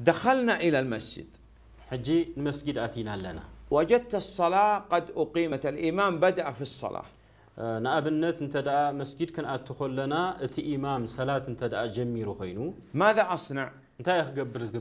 دخلنا إلى المسجد حجي المسجد أتينا لنا وجدت الصلاة قد أقيمت الإمام بدأ في الصلاة آه، نأبنت انت دا مسجد كان أدخل لنا اتي إمام صلاة انت جميل جمير ماذا أصنع؟ انت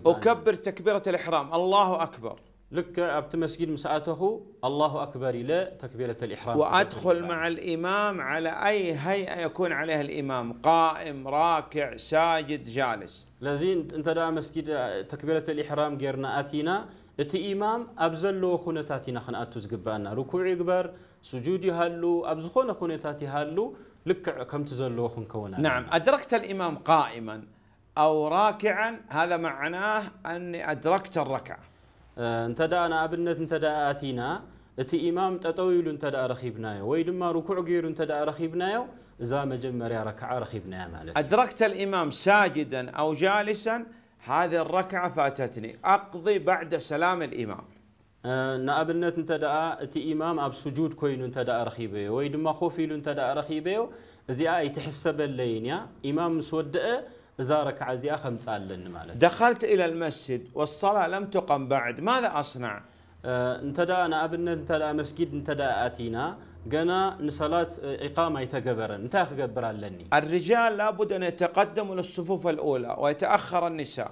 أكبر تكبيرة الإحرام الله أكبر لك أبت مسجد مساعته الله أكبر لا تكبيرة الإحرام وأدخل مع الإمام على أي هيئة يكون عليها الإمام قائم راكع ساجد جالس لازين أنت دا مسجد آه، تكبيرة الإحرام غيرنا أتينا إتي إمام له أبزلو خنتاتنا خنأتو زقبانا ركوع يقبر سجود يهلو أبزخون خنتاتي هلو لك كم تزلو خن كونا نعم أدركت الإمام قائما أو راكعا هذا معناه أني أدركت الركعة انت دعنا ابنت انت دعاتينا اتي امام تطويل انت دع رخيبنا ويدما ركوع غير انت دع رخيبنا زام جمر يا ركعه رخيبنا يا ادركت الامام ساجدا او جالسا هذه الركعه فاتتني اقضي بعد سلام الامام ان ابنت انت دع اتي امام اب سجود كوين انت دع رخيبه ويدما خوفيل انت دع رخيبه زي اي تحسب الليين امام سودئ زارك عزي ركعة زياخة لنا مالت دخلت إلى المسجد والصلاة لم تقم بعد ماذا أصنع؟ أه، انت دا أنا أبن انت دا مسجد انت دا آتينا قنا نصلاة أه، إقامة يتقبرن انت أخقبر لني الرجال لابد أن يتقدموا للصفوف الأولى ويتأخر النساء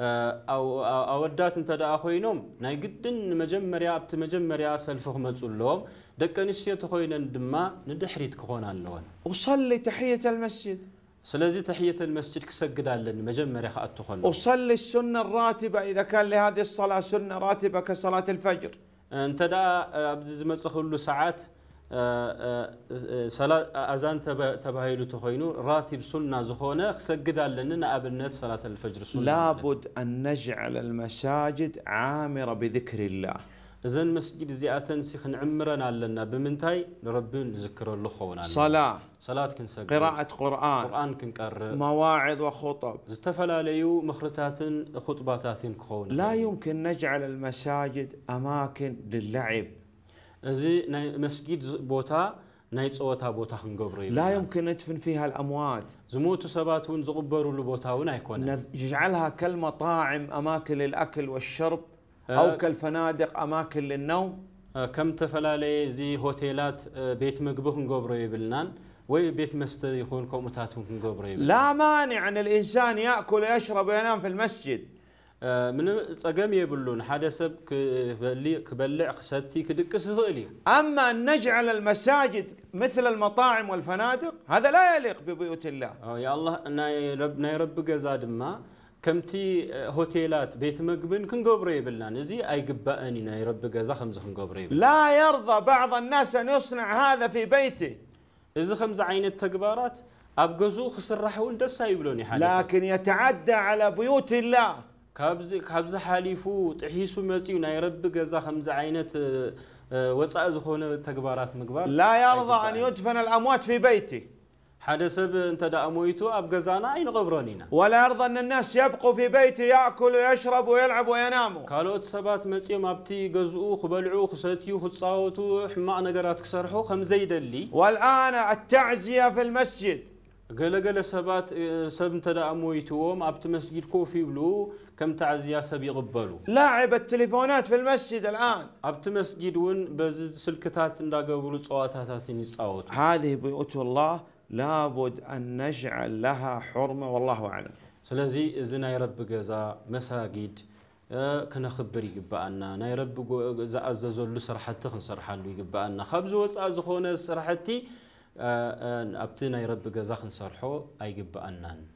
أه، أو أودات انت دا أخوي نوم ناي قدن مجمريا أبت مجمريا سلفهم مزولهم دك نسيت أخوين دما ندحريت كخونا اللون أصلي تحية المسجد سلازي تحية المسجد كسجد لنا مجمع رخاء تخلى أصلي السنة الراتبة إذا كان لهذه الصلاة سنة راتبة كصلاة الفجر أنت دا أبدز آه، كل ساعات آه، آه، صلاة أذان تباهيلو تخينو راتب سنة زخونة سجد لنا أبنت صلاة الفجر سنة لابد أن نجعل المساجد عامرة بذكر الله زين مسجد زياتن سيخ نعمرنا لنا بمنتاي نربي نذكر الله خونا صلاة صلاة كنسجد قراءة قرآن قرآن كنقر مواعظ وخطب زتفلا ليو مخرتات خطباتات كخونا لا يمكن نجعل المساجد أماكن للعب زي مسجد بوتا نيت صوتا بوتا هنقبري لا يمكن ندفن فيها الأموات زموت سبات ونزغبر لبوتا ونايكون نجعلها كالمطاعم أماكن للأكل والشرب او أه، كالفنادق اماكن للنوم أه، كم تفلالي زي هوتيلات أه، بيت مقبوهن قبرو يبلنان وي بيت مست يكون كومتاتهم يبلنان لا مانع ان الانسان ياكل ويشرب وينام في المسجد من ጸገም يبلون حدث كبلع قساتي كدك سهولي اما ان نجعل المساجد مثل المطاعم والفنادق هذا لا يليق ببيوت الله يا الله ان قزاد ما كمتي هوتيلات بيت مقبن كن قبري بلنا نزي اي قبائني ناي رب قزاخ مزخن قبري لا يرضى بعض الناس ان يصنع هذا في بيته اذا خمز عين التقبارات ابقزو خسر راح وندس يبلوني حالي لكن يتعدى على بيوت الله كابز كابز حاليفو تحيسو ملتي ناي رب قزاخ مز عين وصا زخونه مقبار لا يرضى ان يدفن الاموات في بيته حدسب انت دا مويتو اب غزانا اين غبرونينا ولا يرضى ان الناس يبقوا في بيته ياكل ويشرب ويلعب ويناموا قالوا سبات مصيم ابتي غزؤو خبلعو خستيو خصاوتو حما نغرات كسرحو خم زيدلي والان التعزيه في المسجد قال قال سبات سب انت دا مويتوهم ابت مسجد كوفي بلو كم تعزيه سب يقبلوا لاعب التليفونات في المسجد الان ابت مسجد ون بز سلكتات اندا قبلوا صواتاتاتين يصاوتوا هذه بيوت الله لابد أن نجعل لها حرمة والله أعلم سلازي آه، إذا نيرب جزا مساجد كنا خبري جب أن نيرب جزا أززول لسرحة تخسر حلو جب أن خبز وس أزخون سرحتي أبتنا يرب جزا خنسرحو أي جب أنن